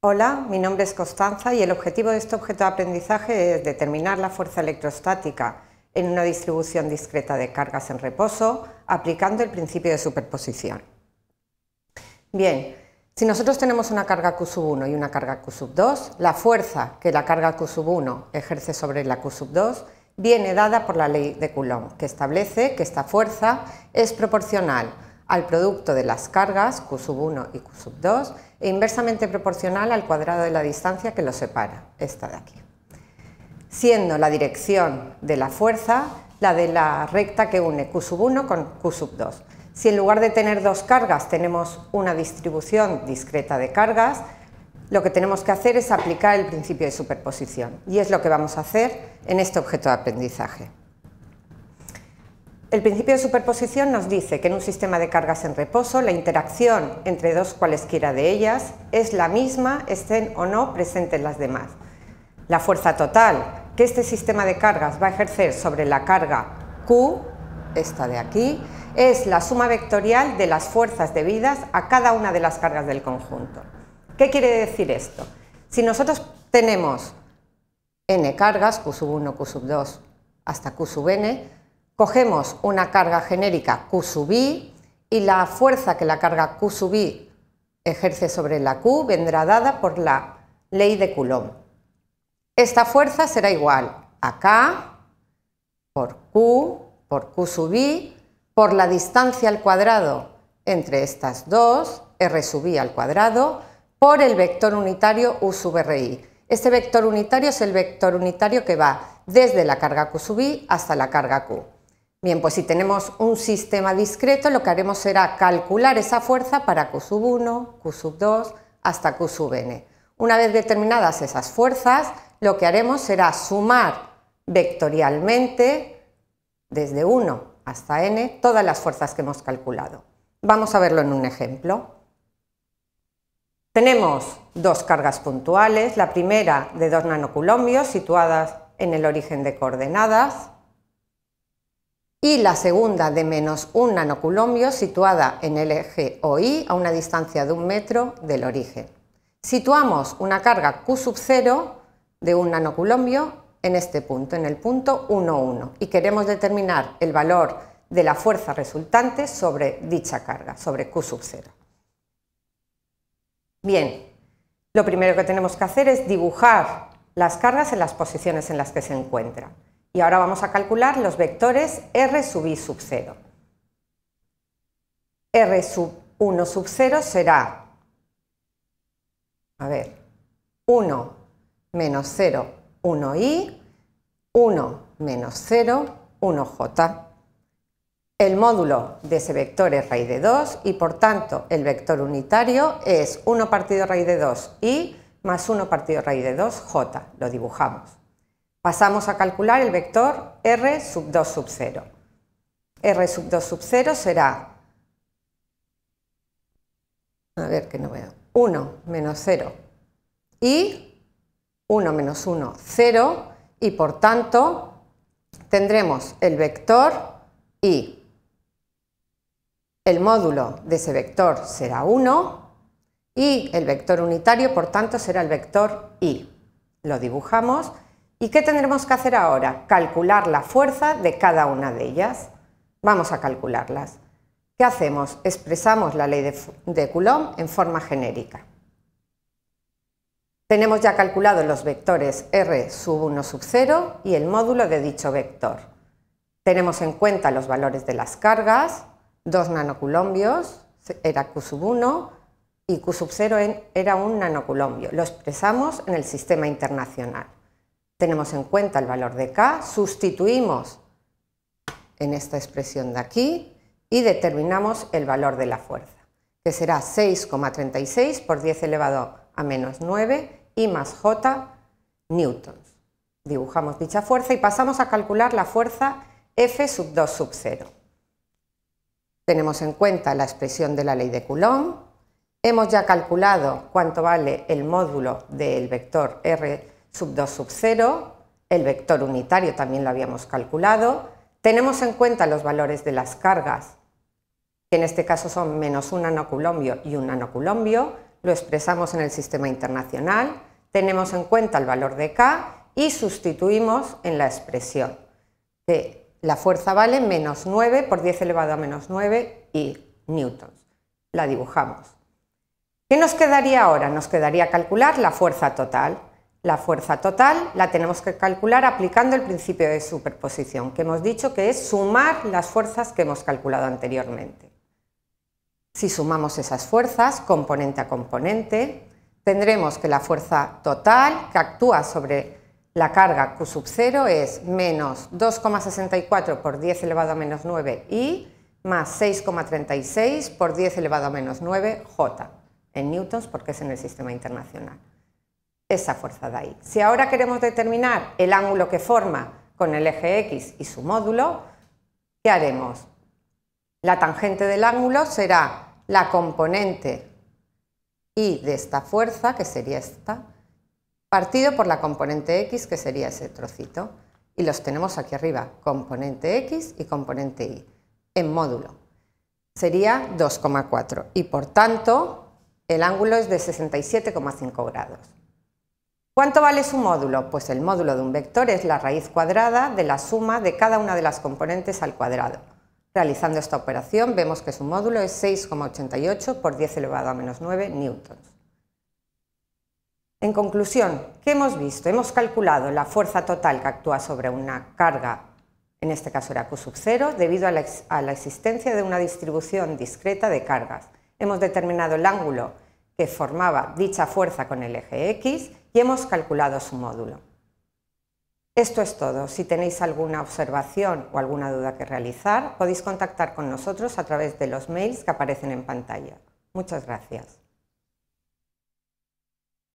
Hola, mi nombre es Constanza y el objetivo de este objeto de aprendizaje es determinar la fuerza electrostática en una distribución discreta de cargas en reposo aplicando el principio de superposición. Bien, si nosotros tenemos una carga Q 1 y una carga Q 2, la fuerza que la carga Q 1 ejerce sobre la Q 2 viene dada por la ley de Coulomb, que establece que esta fuerza es proporcional al producto de las cargas Q1 y Q2 e inversamente proporcional al cuadrado de la distancia que los separa, esta de aquí, siendo la dirección de la fuerza la de la recta que une Q1 con Q2. Si en lugar de tener dos cargas tenemos una distribución discreta de cargas, lo que tenemos que hacer es aplicar el principio de superposición y es lo que vamos a hacer en este objeto de aprendizaje. El principio de superposición nos dice que en un sistema de cargas en reposo la interacción entre dos cualesquiera de ellas es la misma estén o no presentes las demás. La fuerza total que este sistema de cargas va a ejercer sobre la carga Q, esta de aquí, es la suma vectorial de las fuerzas debidas a cada una de las cargas del conjunto. ¿Qué quiere decir esto? Si nosotros tenemos n cargas, Q sub 1, Q sub 2 hasta Q sub n, Cogemos una carga genérica Q sub I y la fuerza que la carga Q sub I ejerce sobre la Q vendrá dada por la ley de Coulomb. Esta fuerza será igual a K por Q por Q sub I por la distancia al cuadrado entre estas dos, R sub I al cuadrado, por el vector unitario U sub RI. Este vector unitario es el vector unitario que va desde la carga Q sub I hasta la carga Q. Bien, pues si tenemos un sistema discreto, lo que haremos será calcular esa fuerza para Q 1, Q 2 hasta Q n. Una vez determinadas esas fuerzas, lo que haremos será sumar vectorialmente desde 1 hasta n todas las fuerzas que hemos calculado. Vamos a verlo en un ejemplo. Tenemos dos cargas puntuales, la primera de dos nanoculombios situadas en el origen de coordenadas, y la segunda de menos un nanocoulombio situada en el eje OI a una distancia de un metro del origen. Situamos una carga Q sub 0 de un nanoculombio en este punto, en el punto 1,1 y queremos determinar el valor de la fuerza resultante sobre dicha carga, sobre Q sub 0. Bien, lo primero que tenemos que hacer es dibujar las cargas en las posiciones en las que se encuentran. Y ahora vamos a calcular los vectores R sub i sub 0. R sub 1 sub 0 será, a ver, 1 menos 0, 1i, 1 menos 0, 1j. El módulo de ese vector es raíz de 2 y por tanto el vector unitario es 1 partido raíz de 2 i más 1 partido raíz de 2 j. Lo dibujamos. Pasamos a calcular el vector R sub 2 sub 0. R sub 2 sub 0 será, a ver que no veo, 1 menos 0 y 1 menos 1, 0 y por tanto tendremos el vector y el módulo de ese vector será 1 y el vector unitario, por tanto, será el vector y. Lo dibujamos ¿Y qué tendremos que hacer ahora? Calcular la fuerza de cada una de ellas. Vamos a calcularlas. ¿Qué hacemos? Expresamos la ley de, Coulomb en forma genérica. Tenemos ya calculados los vectores R sub 1 sub 0 y el módulo de dicho vector. Tenemos en cuenta los valores de las cargas, dos nanocoulombios, era Q sub 1 y Q sub 0 era un nanocolombio. Lo expresamos en el sistema internacional tenemos en cuenta el valor de k, sustituimos en esta expresión de aquí y determinamos el valor de la fuerza, que será 6,36 por 10 elevado a menos 9 y más j newtons. Dibujamos dicha fuerza y pasamos a calcular la fuerza F sub 2 sub 0. Tenemos en cuenta la expresión de la ley de Coulomb, hemos ya calculado cuánto vale el módulo del vector R sub 2 sub 0, el vector unitario también lo habíamos calculado, tenemos en cuenta los valores de las cargas, que en este caso son menos un nanocoulombio y un nanocoulombio, lo expresamos en el sistema internacional, tenemos en cuenta el valor de K y sustituimos en la expresión, que la fuerza vale menos 9 por 10 elevado a menos 9 y newtons. La dibujamos. ¿Qué nos quedaría ahora? Nos quedaría calcular la fuerza total. La fuerza total la tenemos que calcular aplicando el principio de superposición, que hemos dicho que es sumar las fuerzas que hemos calculado anteriormente. Si sumamos esas fuerzas, componente a componente, tendremos que la fuerza total que actúa sobre la carga Q sub 0 es menos 2,64 por 10 elevado a menos 9 i más 6,36 por 10 elevado a menos 9 J en newtons porque es en el sistema internacional esa fuerza de ahí. Si ahora queremos determinar el ángulo que forma con el eje X y su módulo, ¿qué haremos? La tangente del ángulo será la componente Y de esta fuerza, que sería esta, partido por la componente X, que sería ese trocito. Y los tenemos aquí arriba, componente X y componente Y, en módulo. Sería 2,4 y por tanto el ángulo es de 67,5 grados. ¿Cuánto vale su módulo? Pues el módulo de un vector es la raíz cuadrada de la suma de cada una de las componentes al cuadrado. Realizando esta operación vemos que su módulo es 6,88 por 10 elevado a menos 9 newtons. En conclusión, ¿qué hemos visto? Hemos calculado la fuerza total que actúa sobre una carga, en este caso era Q 0, debido a la, a la existencia de una distribución discreta de cargas. Hemos determinado el ángulo que formaba dicha fuerza con el eje X hemos calculado su módulo. Esto es todo. Si tenéis alguna observación o alguna duda que realizar, podéis contactar con nosotros a través de los mails que aparecen en pantalla. Muchas gracias.